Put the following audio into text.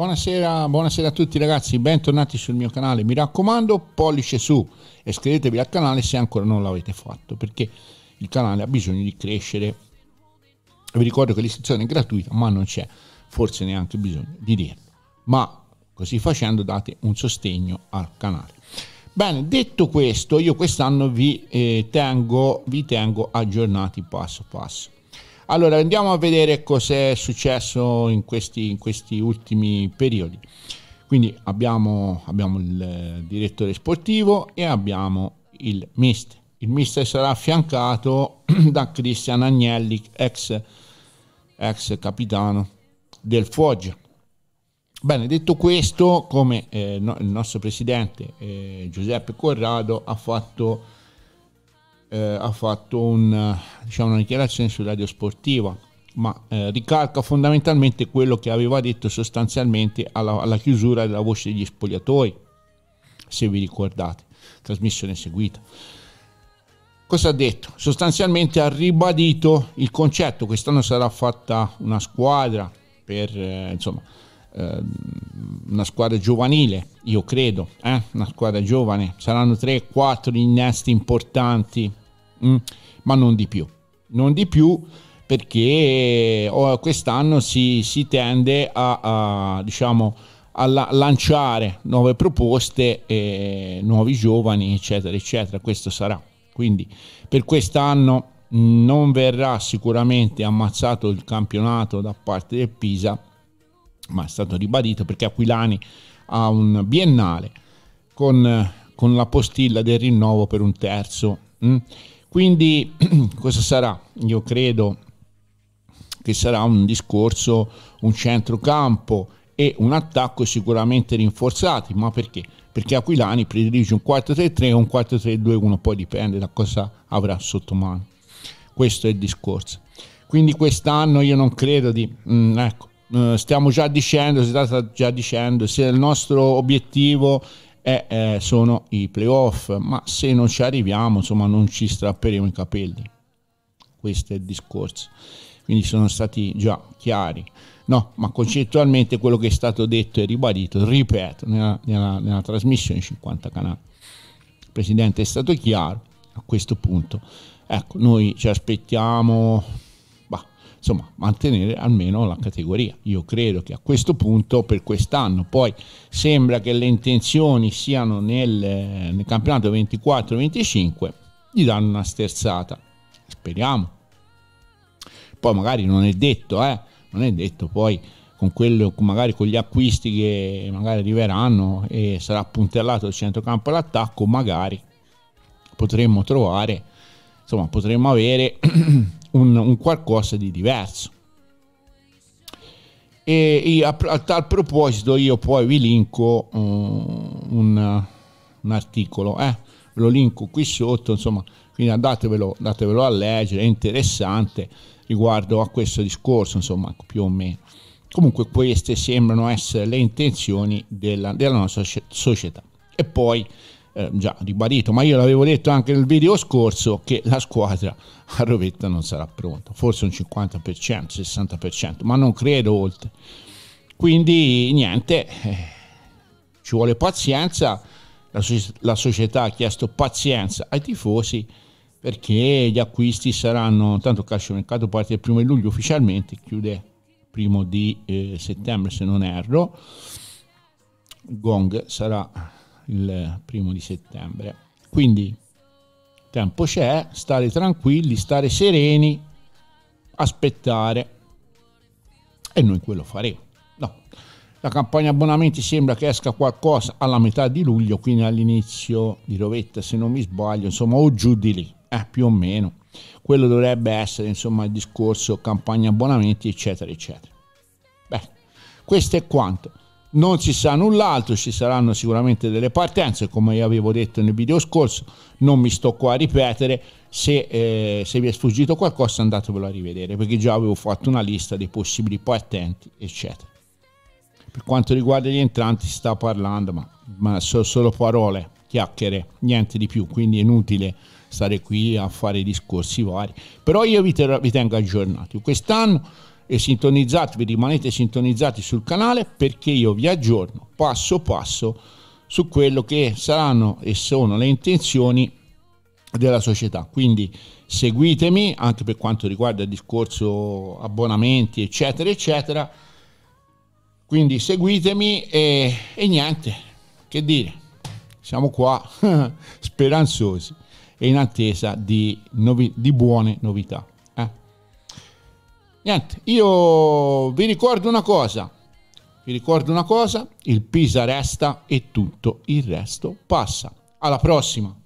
Buonasera, buonasera, a tutti ragazzi, bentornati sul mio canale. Mi raccomando, pollice su e iscrivetevi al canale se ancora non l'avete fatto, perché il canale ha bisogno di crescere. Vi ricordo che l'iscrizione è gratuita, ma non c'è forse neanche bisogno di dirlo. Ma così facendo date un sostegno al canale. Bene, detto questo, io quest'anno vi, eh, tengo, vi tengo aggiornati passo passo allora andiamo a vedere cos'è successo in questi, in questi ultimi periodi. Quindi abbiamo, abbiamo il eh, direttore sportivo e abbiamo il mister. Il mister sarà affiancato da Cristian Agnelli, ex, ex capitano del Foggia. Bene, detto questo, come eh, no, il nostro presidente eh, Giuseppe Corrado ha fatto eh, ha fatto un, eh, diciamo, una dichiarazione su Radio Sportiva, ma eh, ricalca fondamentalmente quello che aveva detto sostanzialmente alla, alla chiusura della voce degli spogliatoi, se vi ricordate, trasmissione seguita cosa ha detto? Sostanzialmente ha ribadito il concetto, quest'anno sarà fatta una squadra per eh, insomma eh, una squadra giovanile, io credo, eh? una squadra giovane, saranno 3-4 innesti importanti mm, ma non di più. Non di più perché eh, quest'anno si, si tende a, a, diciamo, a lanciare nuove proposte, eh, nuovi giovani, eccetera, eccetera. Questo sarà. Quindi per quest'anno mm, non verrà sicuramente ammazzato il campionato da parte del Pisa, ma è stato ribadito perché Aquilani ha un biennale con, con la postilla del rinnovo per un terzo. Mm? Quindi questo sarà, io credo, che sarà un discorso, un centrocampo e un attacco sicuramente rinforzati, ma perché? Perché Aquilani predilige un 4-3-3 e un 4-3-2-1, poi dipende da cosa avrà sotto mano. Questo è il discorso. Quindi quest'anno io non credo di... Mh, mm, ecco, eh, stiamo già dicendo, si sta già dicendo, se il nostro obiettivo e eh, eh, sono i playoff, ma se non ci arriviamo, insomma, non ci strapperemo i capelli. Questo è il discorso. Quindi sono stati già chiari. No, ma concettualmente quello che è stato detto e ribadito, ripeto, nella, nella, nella trasmissione 50 canali. Il Presidente è stato chiaro a questo punto. Ecco, noi ci aspettiamo insomma mantenere almeno la categoria. Io credo che a questo punto per quest'anno poi sembra che le intenzioni siano nel, nel campionato 24-25, gli danno una sterzata, speriamo. Poi magari non è detto, eh? non è detto poi con quello, magari con gli acquisti che magari arriveranno e sarà puntellato il centrocampo all'attacco, magari potremmo trovare, insomma potremmo avere un, un qualcosa di diverso. E, a, a, tal proposito io poi vi linko um, un, un, articolo, eh? ve lo linko qui sotto, insomma, quindi andatevelo, andatevelo, a leggere, è interessante riguardo a questo discorso, insomma, più o meno. Comunque queste sembrano essere le intenzioni della, della nostra società. E poi eh, già ribadito, ma io l'avevo detto anche nel video scorso, che la squadra a Rovetta non sarà pronta, forse un 50%, 60%, ma non credo oltre. Quindi niente, eh, ci vuole pazienza, la, so- la società ha chiesto pazienza ai tifosi perché gli acquisti saranno, tanto il mercato parte il primo di luglio ufficialmente, chiude il primo di eh, settembre se non erro, Gong sarà il primo di settembre. Quindi tempo c'è, stare tranquilli, stare sereni, aspettare. E noi quello faremo. No. La campagna abbonamenti sembra che esca qualcosa alla metà di luglio, quindi all'inizio di Rovetta, se non mi sbaglio, insomma, o giù di lì, eh, più o meno. Quello dovrebbe essere, insomma, il discorso campagna abbonamenti, eccetera, eccetera. Beh, questo è quanto non si sa null'altro, ci saranno sicuramente delle partenze, come avevo detto nel video scorso, non mi sto qua a ripetere, se, eh, se vi è sfuggito qualcosa andatevelo a rivedere, perché già avevo fatto una lista dei possibili partenti, eccetera. Per quanto riguarda gli entranti si sta parlando, ma, ma sono solo parole, chiacchiere, niente di più, quindi è inutile stare qui a fare discorsi vari, però io vi, ter- vi tengo aggiornati. Quest'anno e sintonizzatevi, rimanete sintonizzati sul canale perché io vi aggiorno passo passo su quello che saranno e sono le intenzioni della società. Quindi seguitemi anche per quanto riguarda il discorso abbonamenti, eccetera, eccetera. Quindi seguitemi e, e niente, che dire, siamo qua speranzosi e in attesa di, novi- di buone novità. Niente, io vi ricordo una cosa. Vi ricordo una cosa, il Pisa resta e tutto il resto passa. Alla prossima!